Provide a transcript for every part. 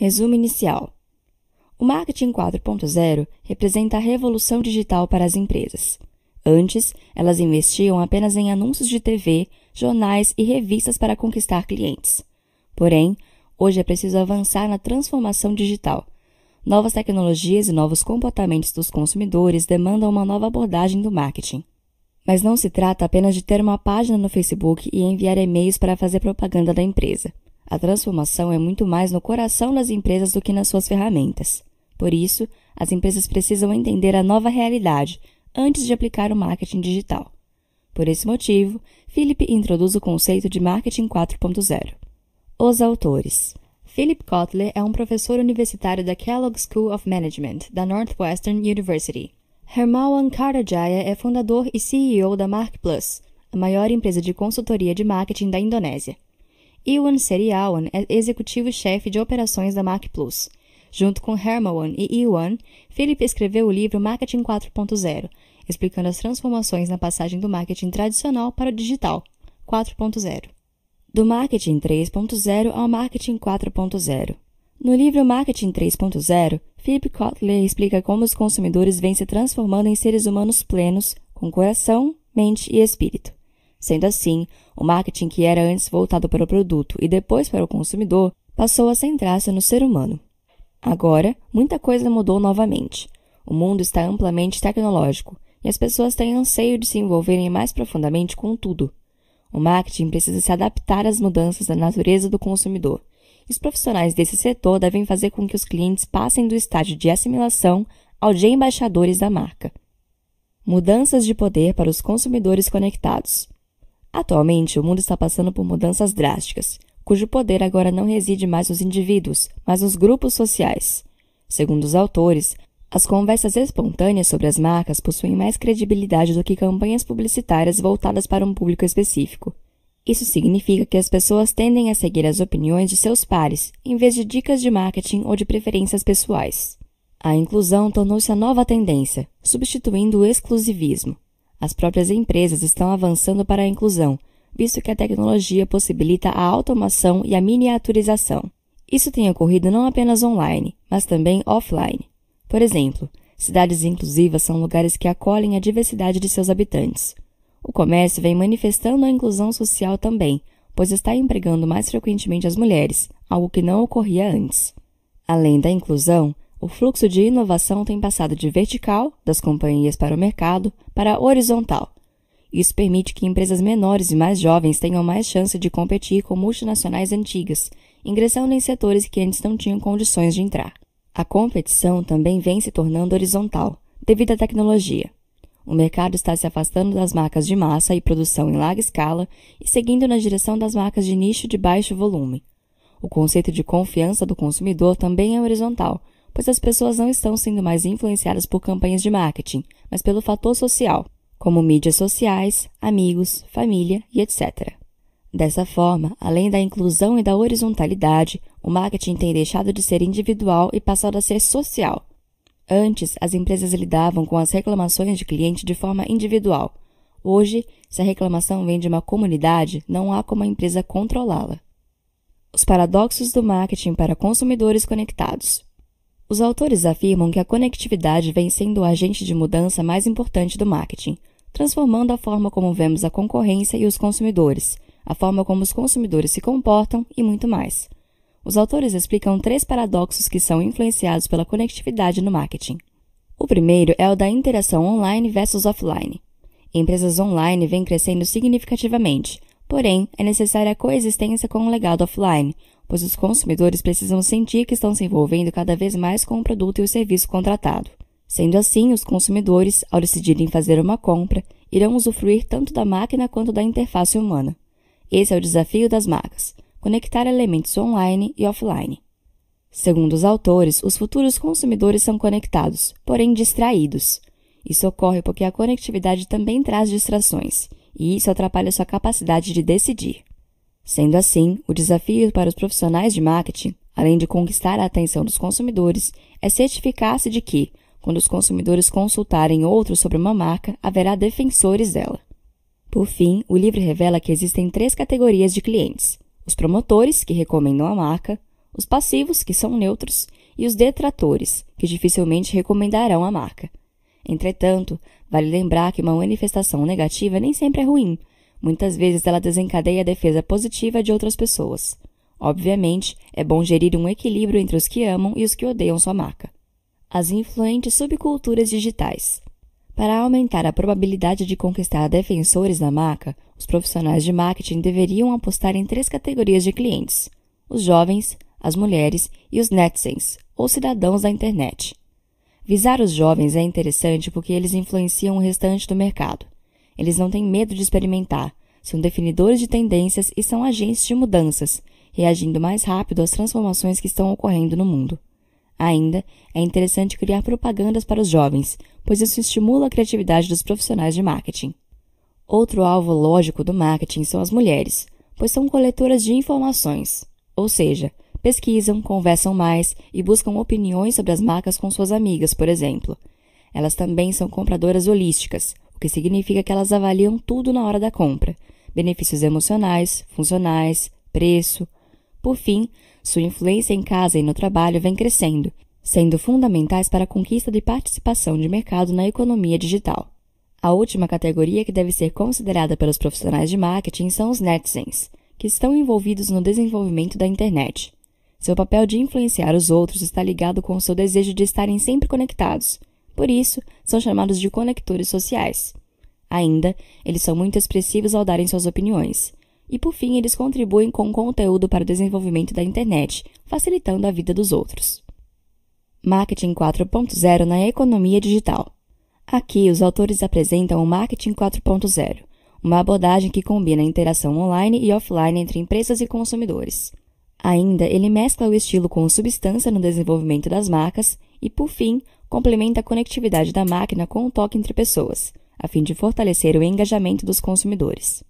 Resumo inicial. O marketing 4.0 representa a revolução digital para as empresas. Antes, elas investiam apenas em anúncios de TV, jornais e revistas para conquistar clientes. Porém, hoje é preciso avançar na transformação digital. Novas tecnologias e novos comportamentos dos consumidores demandam uma nova abordagem do marketing. Mas não se trata apenas de ter uma página no Facebook e enviar e-mails para fazer propaganda da empresa. A transformação é muito mais no coração das empresas do que nas suas ferramentas. Por isso, as empresas precisam entender a nova realidade antes de aplicar o marketing digital. Por esse motivo, Philip introduz o conceito de marketing 4.0. Os autores. Philip Kotler é um professor universitário da Kellogg School of Management, da Northwestern University. Hermawan Karajaya é fundador e CEO da Mark Plus, a maior empresa de consultoria de marketing da Indonésia. Ewan Seriawan é executivo-chefe de operações da Mac Plus. Junto com Hermawan e Ewan, Felipe escreveu o livro Marketing 4.0, explicando as transformações na passagem do marketing tradicional para o digital 4.0. Do marketing 3.0 ao marketing 4.0. No livro Marketing 3.0, Philip Kotler explica como os consumidores vêm se transformando em seres humanos plenos, com coração, mente e espírito. Sendo assim, o marketing que era antes voltado para o produto e depois para o consumidor passou a centrar-se no ser humano. Agora, muita coisa mudou novamente. O mundo está amplamente tecnológico e as pessoas têm anseio de se envolverem mais profundamente com tudo. O marketing precisa se adaptar às mudanças da natureza do consumidor os profissionais desse setor devem fazer com que os clientes passem do estágio de assimilação ao de embaixadores da marca. Mudanças de poder para os consumidores conectados. Atualmente, o mundo está passando por mudanças drásticas, cujo poder agora não reside mais nos indivíduos, mas nos grupos sociais. Segundo os autores, as conversas espontâneas sobre as marcas possuem mais credibilidade do que campanhas publicitárias voltadas para um público específico. Isso significa que as pessoas tendem a seguir as opiniões de seus pares, em vez de dicas de marketing ou de preferências pessoais. A inclusão tornou-se a nova tendência, substituindo o exclusivismo. As próprias empresas estão avançando para a inclusão, visto que a tecnologia possibilita a automação e a miniaturização. Isso tem ocorrido não apenas online, mas também offline. Por exemplo, cidades inclusivas são lugares que acolhem a diversidade de seus habitantes. O comércio vem manifestando a inclusão social também, pois está empregando mais frequentemente as mulheres, algo que não ocorria antes. Além da inclusão, o fluxo de inovação tem passado de vertical, das companhias para o mercado, para horizontal. Isso permite que empresas menores e mais jovens tenham mais chance de competir com multinacionais antigas, ingressando em setores que antes não tinham condições de entrar. A competição também vem se tornando horizontal, devido à tecnologia. O mercado está se afastando das marcas de massa e produção em larga escala e seguindo na direção das marcas de nicho de baixo volume. O conceito de confiança do consumidor também é horizontal, pois as pessoas não estão sendo mais influenciadas por campanhas de marketing, mas pelo fator social, como mídias sociais, amigos, família e etc. Dessa forma, além da inclusão e da horizontalidade, o marketing tem deixado de ser individual e passado a ser social. Antes, as empresas lidavam com as reclamações de cliente de forma individual. Hoje, se a reclamação vem de uma comunidade, não há como a empresa controlá-la. Os paradoxos do marketing para consumidores conectados. Os autores afirmam que a conectividade vem sendo o agente de mudança mais importante do marketing, transformando a forma como vemos a concorrência e os consumidores, a forma como os consumidores se comportam e muito mais. Os autores explicam três paradoxos que são influenciados pela conectividade no marketing. O primeiro é o da interação online versus offline. Empresas online vêm crescendo significativamente, porém, é necessária a coexistência com o legado offline, pois os consumidores precisam sentir que estão se envolvendo cada vez mais com o produto e o serviço contratado. Sendo assim, os consumidores, ao decidirem fazer uma compra, irão usufruir tanto da máquina quanto da interface humana. Esse é o desafio das marcas: conectar elementos online e offline. Segundo os autores, os futuros consumidores são conectados, porém distraídos. Isso ocorre porque a conectividade também traz distrações, e isso atrapalha sua capacidade de decidir. Sendo assim, o desafio para os profissionais de marketing, além de conquistar a atenção dos consumidores, é certificar-se de que, quando os consumidores consultarem outros sobre uma marca, haverá defensores dela. Por fim, o livro revela que existem três categorias de clientes: os promotores, que recomendam a marca, os passivos, que são neutros, e os detratores, que dificilmente recomendarão a marca. Entretanto, vale lembrar que uma manifestação negativa nem sempre é ruim, Muitas vezes ela desencadeia a defesa positiva de outras pessoas. Obviamente, é bom gerir um equilíbrio entre os que amam e os que odeiam sua marca. As influentes subculturas digitais. Para aumentar a probabilidade de conquistar defensores na marca, os profissionais de marketing deveriam apostar em três categorias de clientes: os jovens, as mulheres e os netizens, ou cidadãos da internet. Visar os jovens é interessante porque eles influenciam o restante do mercado. Eles não têm medo de experimentar, são definidores de tendências e são agentes de mudanças, reagindo mais rápido às transformações que estão ocorrendo no mundo. Ainda, é interessante criar propagandas para os jovens, pois isso estimula a criatividade dos profissionais de marketing. Outro alvo lógico do marketing são as mulheres, pois são coletoras de informações, ou seja, pesquisam, conversam mais e buscam opiniões sobre as marcas com suas amigas, por exemplo. Elas também são compradoras holísticas, o que significa que elas avaliam tudo na hora da compra: benefícios emocionais, funcionais, preço. Por fim, sua influência em casa e no trabalho vem crescendo, sendo fundamentais para a conquista de participação de mercado na economia digital. A última categoria que deve ser considerada pelos profissionais de marketing são os netizens, que estão envolvidos no desenvolvimento da internet. Seu papel de influenciar os outros está ligado com o seu desejo de estarem sempre conectados, por isso, são chamados de conectores sociais. Ainda, eles são muito expressivos ao darem suas opiniões. E por fim, eles contribuem com conteúdo para o desenvolvimento da internet, facilitando a vida dos outros. Marketing 4.0 na economia digital. Aqui, os autores apresentam o Marketing 4.0, uma abordagem que combina a interação online e offline entre empresas e consumidores. Ainda, ele mescla o estilo com substância no desenvolvimento das marcas e, por fim, complementa a conectividade da máquina com o toque entre pessoas, a fim de fortalecer o engajamento dos consumidores.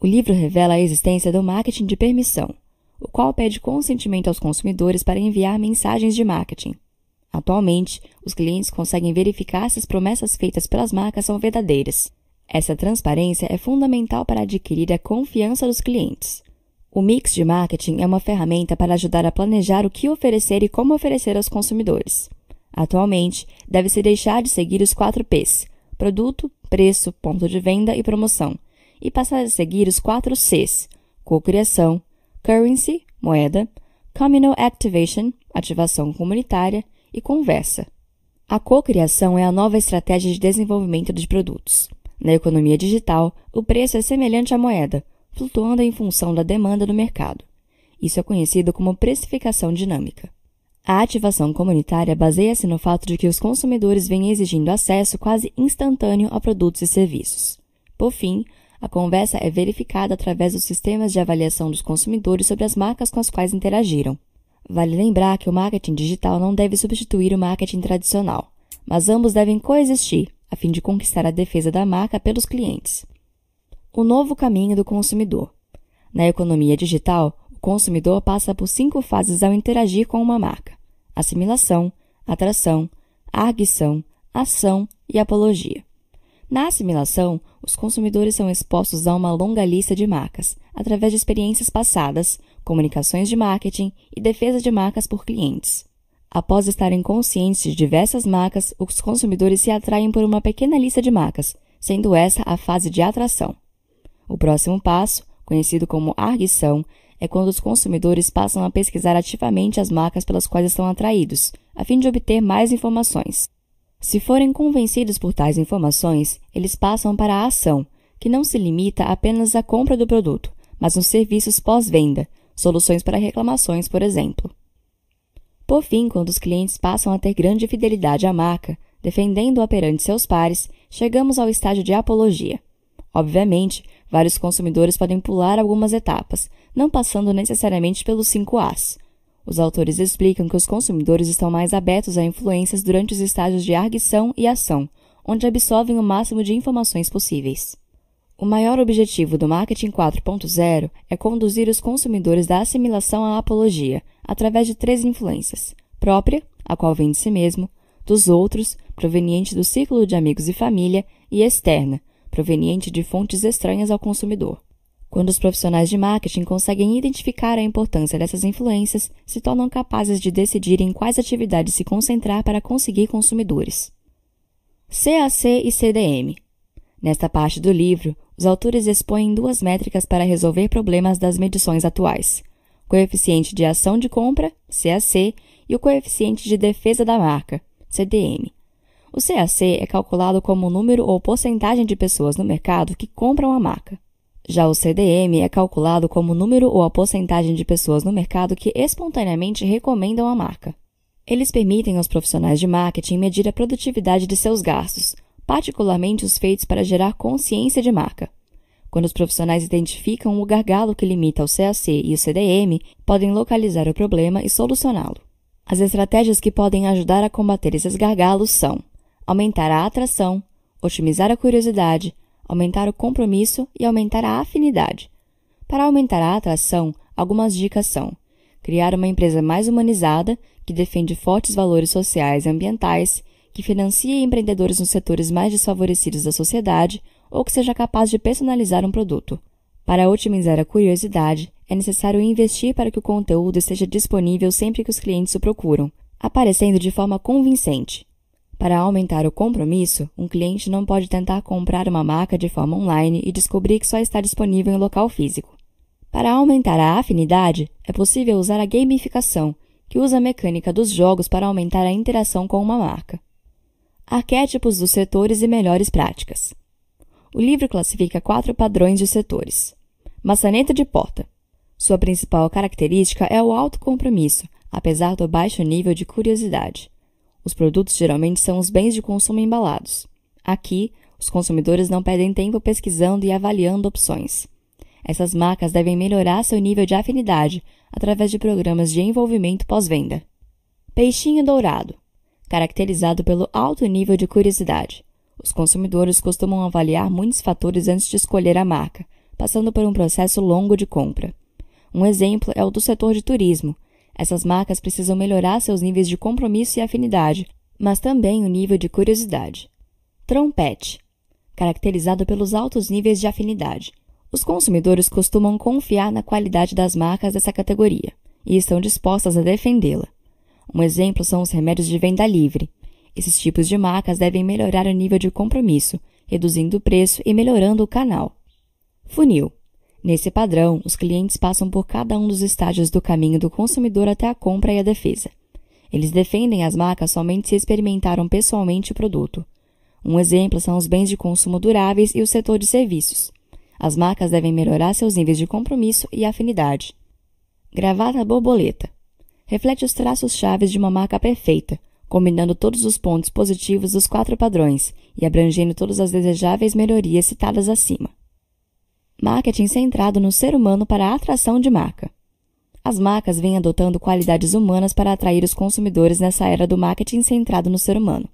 O livro revela a existência do marketing de permissão, o qual pede consentimento aos consumidores para enviar mensagens de marketing. Atualmente, os clientes conseguem verificar se as promessas feitas pelas marcas são verdadeiras. Essa transparência é fundamental para adquirir a confiança dos clientes. O mix de marketing é uma ferramenta para ajudar a planejar o que oferecer e como oferecer aos consumidores. Atualmente, deve-se deixar de seguir os quatro P's: produto, preço, ponto de venda e promoção, e passar a seguir os quatro Cs: co-criação, currency, moeda, communal activation, ativação comunitária e conversa. A co-criação é a nova estratégia de desenvolvimento de produtos. Na economia digital, o preço é semelhante à moeda, flutuando em função da demanda do mercado. Isso é conhecido como precificação dinâmica. A ativação comunitária baseia-se no fato de que os consumidores vêm exigindo acesso quase instantâneo a produtos e serviços. Por fim, a conversa é verificada através dos sistemas de avaliação dos consumidores sobre as marcas com as quais interagiram. Vale lembrar que o marketing digital não deve substituir o marketing tradicional, mas ambos devem coexistir a fim de conquistar a defesa da marca pelos clientes. O novo caminho do consumidor. Na economia digital, consumidor passa por cinco fases ao interagir com uma marca: assimilação, atração, arguição, ação e apologia. Na assimilação, os consumidores são expostos a uma longa lista de marcas, através de experiências passadas, comunicações de marketing e defesa de marcas por clientes. Após estarem conscientes de diversas marcas, os consumidores se atraem por uma pequena lista de marcas, sendo essa a fase de atração. O próximo passo, conhecido como arguição, é quando os consumidores passam a pesquisar ativamente as marcas pelas quais estão atraídos, a fim de obter mais informações. Se forem convencidos por tais informações, eles passam para a ação, que não se limita apenas à compra do produto, mas nos serviços pós-venda, soluções para reclamações, por exemplo. Por fim, quando os clientes passam a ter grande fidelidade à marca, defendendo-a perante seus pares, chegamos ao estágio de apologia. Obviamente, vários consumidores podem pular algumas etapas, não passando necessariamente pelos cinco As. Os autores explicam que os consumidores estão mais abertos a influências durante os estágios de arguição e ação, onde absorvem o máximo de informações possíveis. O maior objetivo do Marketing 4.0 é conduzir os consumidores da assimilação à apologia, através de três influências: própria, a qual vem de si mesmo, dos outros, proveniente do círculo de amigos e família, e externa, proveniente de fontes estranhas ao consumidor. Quando os profissionais de marketing conseguem identificar a importância dessas influências, se tornam capazes de decidir em quais atividades se concentrar para conseguir consumidores. CAC e CDM. Nesta parte do livro, os autores expõem duas métricas para resolver problemas das medições atuais: coeficiente de ação de compra, CAC, e o coeficiente de defesa da marca, CDM. O CAC é calculado como o número ou porcentagem de pessoas no mercado que compram a marca. Já o CDM é calculado como o número ou a porcentagem de pessoas no mercado que espontaneamente recomendam a marca. Eles permitem aos profissionais de marketing medir a produtividade de seus gastos, particularmente os feitos para gerar consciência de marca. Quando os profissionais identificam o gargalo que limita o CAC e o CDM, podem localizar o problema e solucioná-lo. As estratégias que podem ajudar a combater esses gargalos são aumentar a atração, otimizar a curiosidade, aumentar o compromisso e aumentar a afinidade. Para aumentar a atração, algumas dicas são: criar uma empresa mais humanizada, que defende fortes valores sociais e ambientais, que financie empreendedores nos setores mais desfavorecidos da sociedade ou que seja capaz de personalizar um produto. Para otimizar a curiosidade, é necessário investir para que o conteúdo esteja disponível sempre que os clientes o procuram, aparecendo de forma convincente. Para aumentar o compromisso, um cliente não pode tentar comprar uma marca de forma online e descobrir que só está disponível em local físico. Para aumentar a afinidade, é possível usar a gamificação, que usa a mecânica dos jogos para aumentar a interação com uma marca. Arquétipos dos setores e melhores práticas. O livro classifica quatro padrões de setores. Maçaneta de porta. Sua principal característica é o alto compromisso, apesar do baixo nível de curiosidade. Os produtos geralmente são os bens de consumo embalados. Aqui, os consumidores não perdem tempo pesquisando e avaliando opções. Essas marcas devem melhorar seu nível de afinidade através de programas de envolvimento pós-venda. Peixinho dourado caracterizado pelo alto nível de curiosidade. Os consumidores costumam avaliar muitos fatores antes de escolher a marca, passando por um processo longo de compra. Um exemplo é o do setor de turismo, essas marcas precisam melhorar seus níveis de compromisso e afinidade, mas também o nível de curiosidade. Trompete caracterizado pelos altos níveis de afinidade. Os consumidores costumam confiar na qualidade das marcas dessa categoria e estão dispostas a defendê-la. Um exemplo são os remédios de venda livre. Esses tipos de marcas devem melhorar o nível de compromisso, reduzindo o preço e melhorando o canal. Funil Nesse padrão, os clientes passam por cada um dos estágios do caminho do consumidor até a compra e a defesa. Eles defendem as marcas somente se experimentaram pessoalmente o produto. Um exemplo são os bens de consumo duráveis e o setor de serviços. As marcas devem melhorar seus níveis de compromisso e afinidade. Gravata borboleta reflete os traços chaves de uma marca perfeita, combinando todos os pontos positivos dos quatro padrões e abrangendo todas as desejáveis melhorias citadas acima. Marketing centrado no ser humano para a atração de marca. As marcas vêm adotando qualidades humanas para atrair os consumidores nessa era do marketing centrado no ser humano.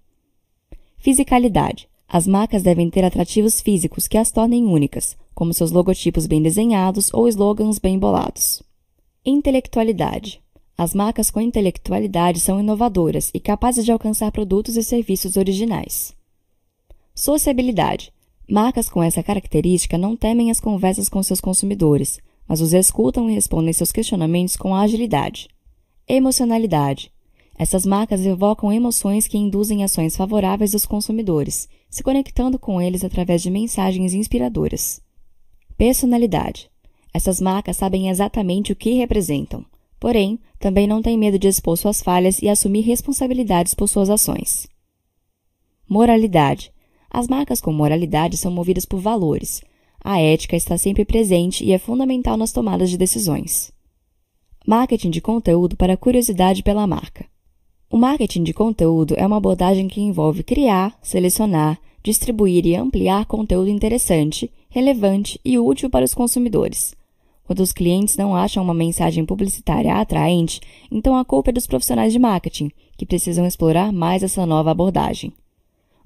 Fisicalidade. As marcas devem ter atrativos físicos que as tornem únicas, como seus logotipos bem desenhados ou slogans bem bolados. Intelectualidade. As marcas com intelectualidade são inovadoras e capazes de alcançar produtos e serviços originais. Sociabilidade. Marcas com essa característica não temem as conversas com seus consumidores, mas os escutam e respondem seus questionamentos com agilidade. Emocionalidade. Essas marcas evocam emoções que induzem ações favoráveis dos consumidores, se conectando com eles através de mensagens inspiradoras. Personalidade. Essas marcas sabem exatamente o que representam, porém, também não têm medo de expor suas falhas e assumir responsabilidades por suas ações. Moralidade. As marcas com moralidade são movidas por valores. A ética está sempre presente e é fundamental nas tomadas de decisões. Marketing de conteúdo para curiosidade pela marca. O marketing de conteúdo é uma abordagem que envolve criar, selecionar, distribuir e ampliar conteúdo interessante, relevante e útil para os consumidores. Quando os clientes não acham uma mensagem publicitária atraente, então a culpa é dos profissionais de marketing, que precisam explorar mais essa nova abordagem.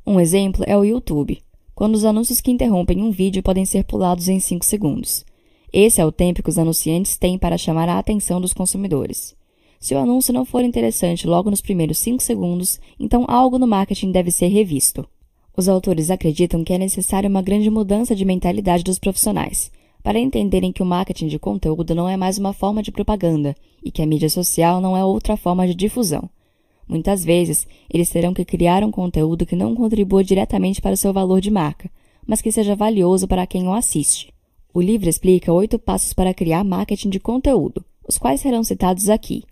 Um exemplo é o YouTube, quando os anúncios que interrompem um vídeo podem ser pulados em 5 segundos. Esse é o tempo que os anunciantes têm para chamar a atenção dos consumidores. Se o anúncio não for interessante logo nos primeiros 5 segundos, então algo no marketing deve ser revisto. Os autores acreditam que é necessária uma grande mudança de mentalidade dos profissionais, para entenderem que o marketing de conteúdo não é mais uma forma de propaganda e que a mídia social não é outra forma de difusão. Muitas vezes, eles terão que criar um conteúdo que não contribua diretamente para o seu valor de marca, mas que seja valioso para quem o assiste. O livro explica oito passos para criar marketing de conteúdo, os quais serão citados aqui: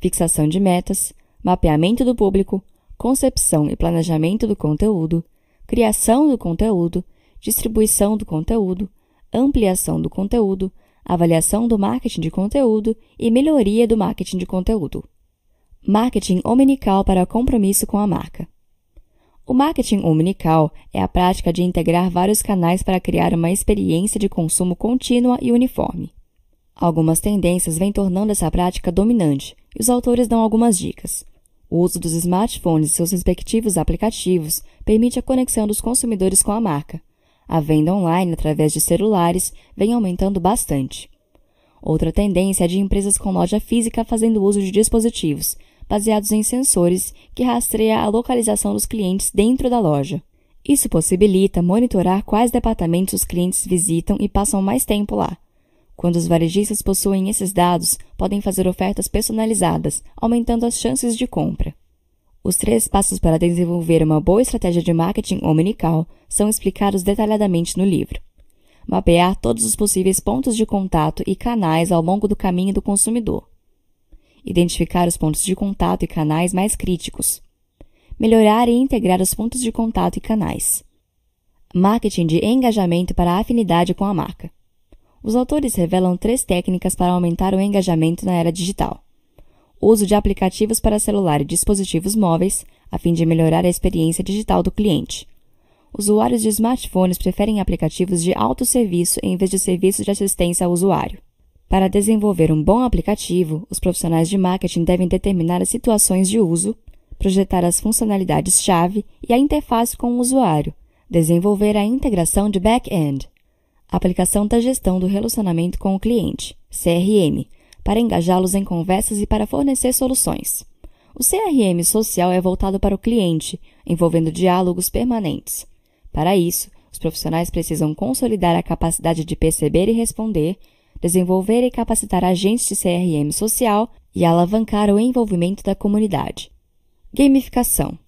fixação de metas, mapeamento do público, concepção e planejamento do conteúdo, criação do conteúdo, distribuição do conteúdo, ampliação do conteúdo, avaliação do marketing de conteúdo e melhoria do marketing de conteúdo. Marketing omnical para compromisso com a marca. O marketing omnical é a prática de integrar vários canais para criar uma experiência de consumo contínua e uniforme. Algumas tendências vêm tornando essa prática dominante, e os autores dão algumas dicas. O uso dos smartphones e seus respectivos aplicativos permite a conexão dos consumidores com a marca. A venda online através de celulares vem aumentando bastante. Outra tendência é de empresas com loja física fazendo uso de dispositivos, baseados em sensores que rastreia a localização dos clientes dentro da loja. Isso possibilita monitorar quais departamentos os clientes visitam e passam mais tempo lá. Quando os varejistas possuem esses dados, podem fazer ofertas personalizadas, aumentando as chances de compra. Os três passos para desenvolver uma boa estratégia de marketing omnical são explicados detalhadamente no livro. Mapear todos os possíveis pontos de contato e canais ao longo do caminho do consumidor identificar os pontos de contato e canais mais críticos, melhorar e integrar os pontos de contato e canais. Marketing de engajamento para afinidade com a marca. Os autores revelam três técnicas para aumentar o engajamento na era digital: uso de aplicativos para celular e dispositivos móveis, a fim de melhorar a experiência digital do cliente. Usuários de smartphones preferem aplicativos de autosserviço em vez de serviços de assistência ao usuário. Para desenvolver um bom aplicativo, os profissionais de marketing devem determinar as situações de uso, projetar as funcionalidades-chave e a interface com o usuário, desenvolver a integração de back-end, aplicação da gestão do relacionamento com o cliente, CRM, para engajá-los em conversas e para fornecer soluções. O CRM social é voltado para o cliente, envolvendo diálogos permanentes. Para isso, os profissionais precisam consolidar a capacidade de perceber e responder desenvolver e capacitar agentes de CRM social e alavancar o envolvimento da comunidade. Gamificação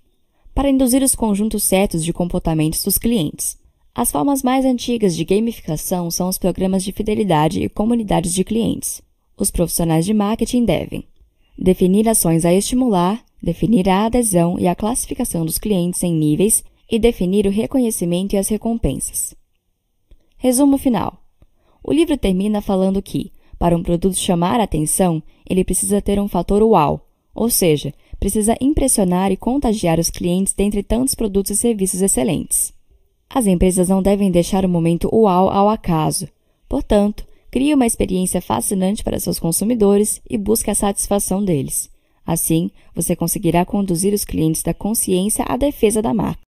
para induzir os conjuntos certos de comportamentos dos clientes. As formas mais antigas de gamificação são os programas de fidelidade e comunidades de clientes. Os profissionais de marketing devem definir ações a estimular, definir a adesão e a classificação dos clientes em níveis e definir o reconhecimento e as recompensas. Resumo final. O livro termina falando que, para um produto chamar a atenção, ele precisa ter um fator uau, ou seja, precisa impressionar e contagiar os clientes dentre tantos produtos e serviços excelentes. As empresas não devem deixar o momento uau ao acaso. Portanto, crie uma experiência fascinante para seus consumidores e busque a satisfação deles. Assim, você conseguirá conduzir os clientes da consciência à defesa da marca.